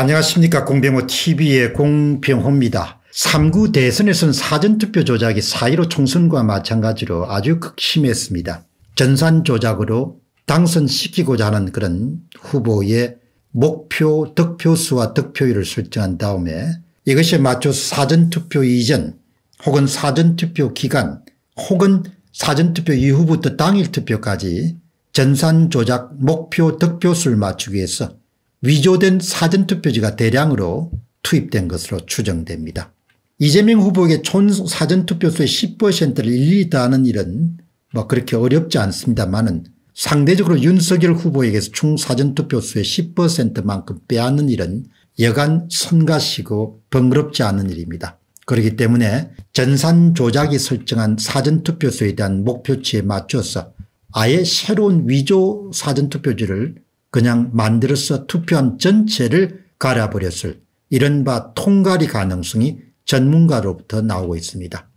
안녕하십니까 공병호 tv의 공병호입니다. 3구 대선에선 사전투표 조작이 4.15 총선과 마찬가지로 아주 극심했습니다. 전산 조작으로 당선시키고자 하는 그런 후보의 목표 득표수와 득표율을 설정한 다음에 이것에 맞춰서 사전투표 이전 혹은 사전투표 기간 혹은 사전투표 이후부터 당일투표까지 전산 조작 목표 득표수를 맞추기 위해서 위조된 사전투표지가 대량으로 투입된 것으로 추정됩니다. 이재명 후보에게 총 사전투표수의 10%를 일일이 다하는 일은 뭐 그렇게 어렵지 않습니다만은 상대적으로 윤석열 후보에게서 총 사전투표수의 10%만큼 빼앗는 일은 여간 성가시고 번거롭지 않은 일입니다. 그렇기 때문에 전산 조작이 설정한 사전투표수에 대한 목표치에 맞춰서 아예 새로운 위조 사전투표지를 그냥 만들어서 투표한 전체를 갈아버렸을 이른바 통갈이 가능성이 전문가로부터 나오고 있습니다.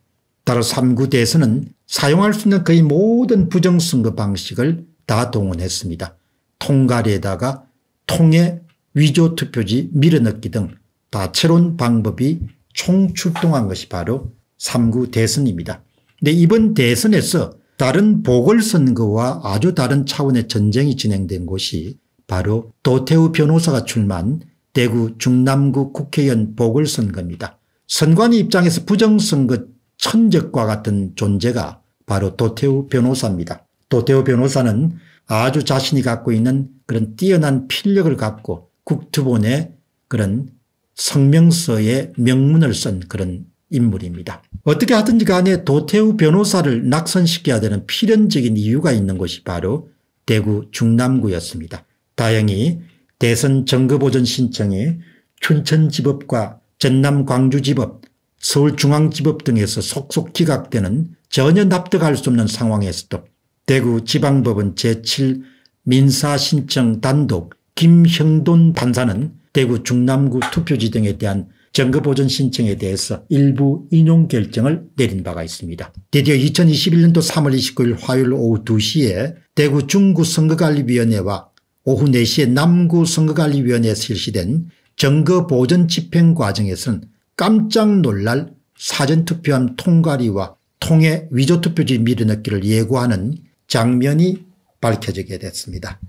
따라3구대에서 사용할 수 있는 거의 모든 부정선거 방식을 다 동원했습니다. 통갈에다가 통에 위조 투표지 밀어넣기 등 다채로운 방법이 총출동한 것이 바로 3구 대선입니다. 근데 이번 대선에서 다른 보궐선거와 아주 다른 차원의 전쟁이 진행된 것이 바로 도태우 변호사가 출마한 대구 중남구 국회의원 보궐선거입니다. 선관위 입장에서 부정선거 천적과 같은 존재가 바로 도태우 변호사입니다. 도태우 변호사는 아주 자신이 갖고 있는 그런 뛰어난 필력을 갖고 국투본의 그런 성명서에 명문을 쓴 그런 인물입니다. 어떻게 하든지 간에 도태우 변호사를 낙선시켜야 되는 필연적인 이유가 있는 것이 바로 대구 중남구였습니다. 다행히 대선 정거보전 신청에 춘천지법과 전남광주지법, 서울중앙지법 등에서 속속 기각되는 전혀 납득할 수 없는 상황에서도 대구 지방법원 제7 민사신청 단독 김형돈 판사는 대구 중남구 투표지 등에 대한 정거보전 신청에 대해서 일부 인용 결정을 내린 바가 있습니다. 드디어 2021년도 3월 29일 화요일 오후 2시에 대구 중구선거관리위원회와 오후 4시에 남구선거관리위원회에 실시된 정거보전 집행 과정에서는 깜짝 놀랄 사전투표함 통과리와 통해 위조투표지 밀어넣기를 예고하는 장면이 밝혀지게 됐습니다.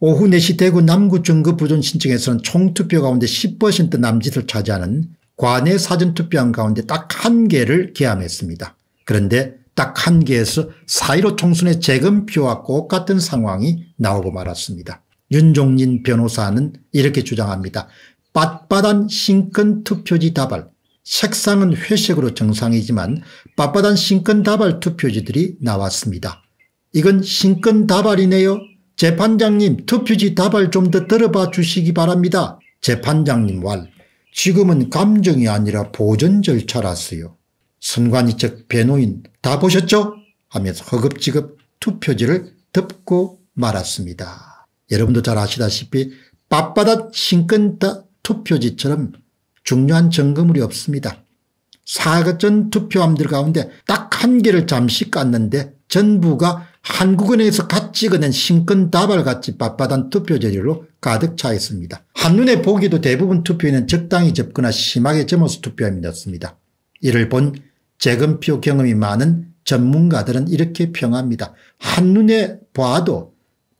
오후 4시 대구 남구 정거보전 신청에서는 총투표 가운데 10% 남짓을 차지하는 관내 사전투표함 가운데 딱 한 개를 개함했습니다 그런데 딱 한 개에서 4.15 총선의 재검표와 똑같은 상황이 나오고 말았습니다. 윤종린 변호사는 이렇게 주장합니다. 빳빳한 신권 투표지 다발 색상은 회색으로 정상이지만 빳빳한 신권 다발 투표지들이 나왔습니다. 이건 신권 다발이네요. 재판장님 투표지 다발 좀 더 들어봐 주시기 바랍니다. 재판장님 왈 지금은 감정이 아니라 보전 절차라서요. 선관위 측 변호인 다 보셨죠? 하면서 허겁지겁 투표지를 덮고 말았습니다. 여러분도 잘 아시다시피 밥바닥 신권 투표지처럼 중요한 점검물이 없습니다. 사전 투표함들 가운데 딱 한 개를 잠시 깠는데 전부가 한국은행에서 갓 찍어낸 신권 다발같이 밥바닥 투표재료로 가득 차 있습니다. 한눈에 보기도 대부분 투표에는 적당히 접거나 심하게 점어서 투표함이었습니다. 이를 본 재검표 경험이 많은 전문가들은 이렇게 평합니다. 한눈에 봐도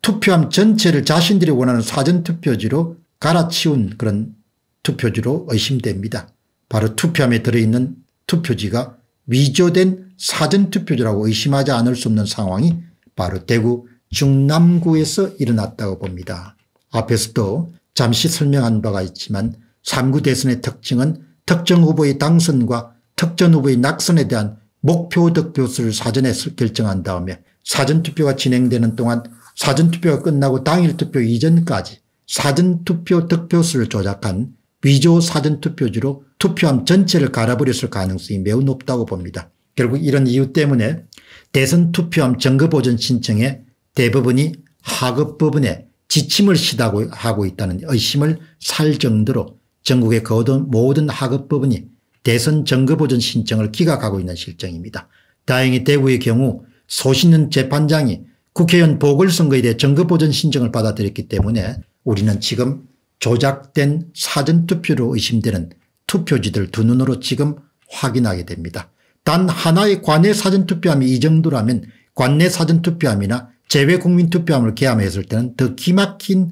투표함 전체를 자신들이 원하는 사전투표지로 갈아치운 그런 투표지로 의심됩니다. 바로 투표함에 들어있는 투표지가 위조된 사전투표지라고 의심하지 않을 수 없는 상황이 바로 대구 중남구에서 일어났다고 봅니다. 앞에서도 잠시 설명한 바가 있지만 3구 대선의 특징은 특정 후보의 당선과 특정 후보의 낙선에 대한 목표 득표수를 사전에 결정한 다음에 사전투표가 진행되는 동안 사전투표가 끝나고 당일투표 이전까지 사전투표 득표수를 조작한 위조 사전투표지로 투표함 전체를 갈아버렸을 가능성이 매우 높다고 봅니다. 결국 이런 이유 때문에 대선 투표함 증거보전 신청에 대부분이 하급법원에 지침을 시다고 하고 있다는 의심을 살 정도로 전국의 거둔 모든 하급법원이 대선 증거보전 신청을 기각하고 있는 실정입니다. 다행히 대구의 경우 소신은 재판장이 국회의원 보궐선거에 대해 정거보전 신청을 받아들였기 때문에 우리는 지금 조작된 사전투표로 의심되는 투표지들 두 눈으로 지금 확인하게 됩니다. 단 하나의 관내 사전투표함이 이 정도라면 관내 사전투표함이나 재외국민투표함을 개함했을 때는 더 기막힌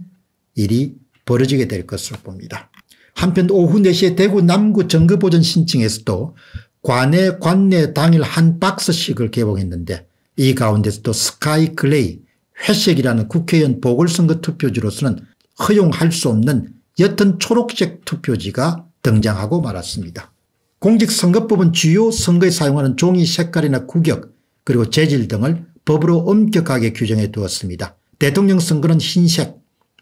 일이 벌어지게 될 것으로 봅니다. 한편 오후 4시에 대구 남구 정거보전 신청에서도 관내 관내 당일 한 박스씩을 개봉했는데 이 가운데서 도 스카이 클레이 회색이라는 국회의원 보궐선거 투표지로서는 허용할 수 없는 옅은 초록색 투표지가 등장하고 말았습니다. 공직선거법은 주요 선거에 사용하는 종이 색깔이나 구격 그리고 재질 등을 법으로 엄격하게 규정해 두었습니다. 대통령 선거는 흰색,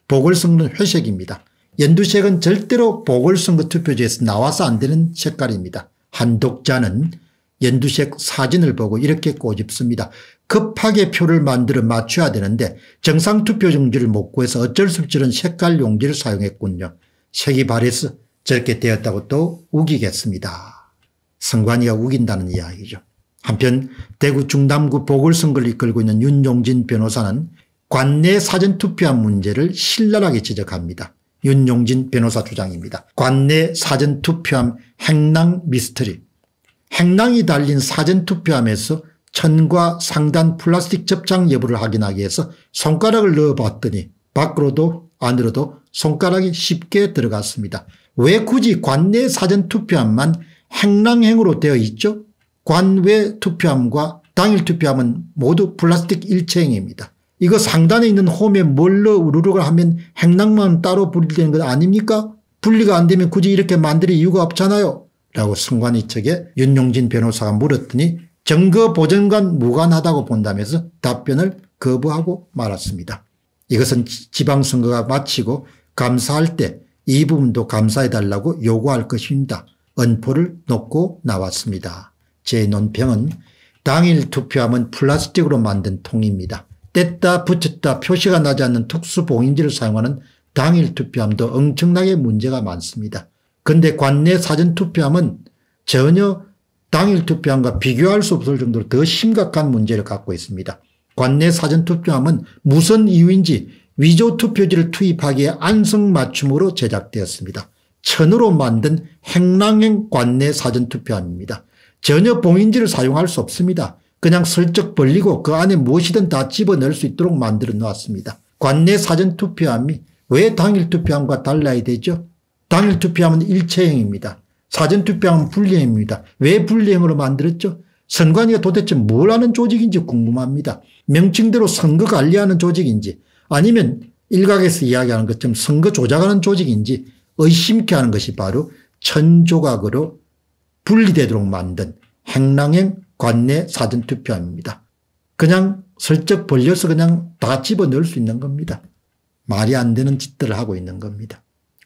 보궐선거는 회색입니다. 연두색은 절대로 보궐선거 투표지에서 나와서 안 되는 색깔입니다. 한독자는 연두색 사진을 보고 이렇게 꼬집습니다. 급하게 표를 만들어 맞춰야 되는데 정상투표 용지를 못 구해서 어쩔 수 없이 색깔 용지를 사용했군요. 색이 바래서 저렇게 되었다고 또 우기겠습니다. 선관위가 우긴다는 이야기죠. 한편 대구 중남구 보궐선거를 이끌고 있는 윤용진 변호사는 관내 사전투표한 문제를 신랄하게 지적합니다. 윤용진 변호사 주장입니다. 관내 사전투표함 행랑 미스터리 행랑이 달린 사전투표함에서 천과 상단 플라스틱 접착 여부를 확인하기 위해서 손가락을 넣어봤더니 밖으로도 안으로도 손가락이 쉽게 들어갔습니다. 왜 굳이 관내 사전투표함만 행랑행으로 되어 있죠? 관외 투표함과 당일 투표함은 모두 플라스틱 일체형입니다. 이거 상단에 있는 홈에 뭘로 우르르가 하면 행랑만 따로 분리되는 것 아닙니까? 분리가 안 되면 굳이 이렇게 만들 이유가 없잖아요. 라고 승관이 측에 윤용진 변호사가 물었더니 증거 보전관 무관하다고 본다면서 답변을 거부하고 말았습니다. 이것은 지방선거가 마치고 감사할 때 이 부분도 감사해달라고 요구할 것입니다. 언포를 놓고 나왔습니다. 제 논평은 당일 투표함은 플라스틱으로 만든 통입니다. 뗐다 붙였다 표시가 나지 않는 특수 봉인지를 사용하는 당일 투표함도 엄청나게 문제가 많습니다. 근데 관내 사전 투표함은 전혀 당일 투표함과 비교할 수 없을 정도로 더 심각한 문제를 갖고 있습니다. 관내 사전 투표함은 무슨 이유인지 위조 투표지를 투입하기에 안성맞춤으로 제작되었습니다. 천으로 만든 행랑행 관내 사전 투표함입니다. 전혀 봉인지를 사용할 수 없습니다. 그냥 슬쩍 벌리고 그 안에 무엇이든 다 집어넣을 수 있도록 만들어 놓았습니다. 관내 사전 투표함이 왜 당일 투표함과 달라야 되죠? 당일 투표하면 일체형입니다. 사전 투표하면 불리행입니다. 왜 불리행으로 만들었죠? 선관위가 도대체 뭘 하는 조직인지 궁금합니다. 명칭대로 선거 관리하는 조직인지 아니면 일각에서 이야기하는 것처럼 선거 조작하는 조직인지 의심케 하는 것이 바로 천조각으로 분리되도록 만든 행랑행 관내 사전투표입니다. 그냥 슬쩍 벌려서 그냥 다 집어넣을 수 있는 겁니다. 말이 안 되는 짓들을 하고 있는 겁니다.